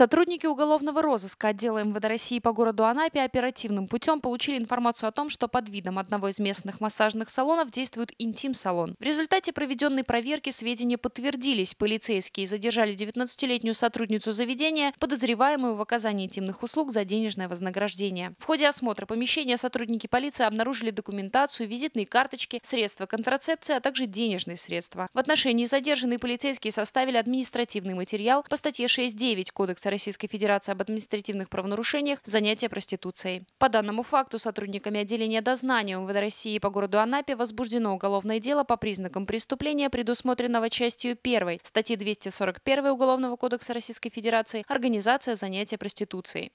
Сотрудники уголовного розыска отдела МВД России по городу Анапе оперативным путем получили информацию о том, что под видом одного из местных массажных салонов действует интим-салон. В результате проведенной проверки сведения подтвердились. Полицейские задержали 19-летнюю сотрудницу заведения, подозреваемую в оказании интимных услуг за денежное вознаграждение. В ходе осмотра помещения сотрудники полиции обнаружили документацию, визитные карточки, средства контрацепции, а также денежные средства. В отношении задержанной полицейские составили административный материал по статье 6.9 Кодекса Российской Федерации об административных правонарушениях занятия проституцией. По данному факту сотрудниками отделения дознания МВД России по городу Анапе возбуждено уголовное дело по признакам преступления, предусмотренного частью 1 статьи 241 Уголовного кодекса Российской Федерации «Организация занятия проституцией».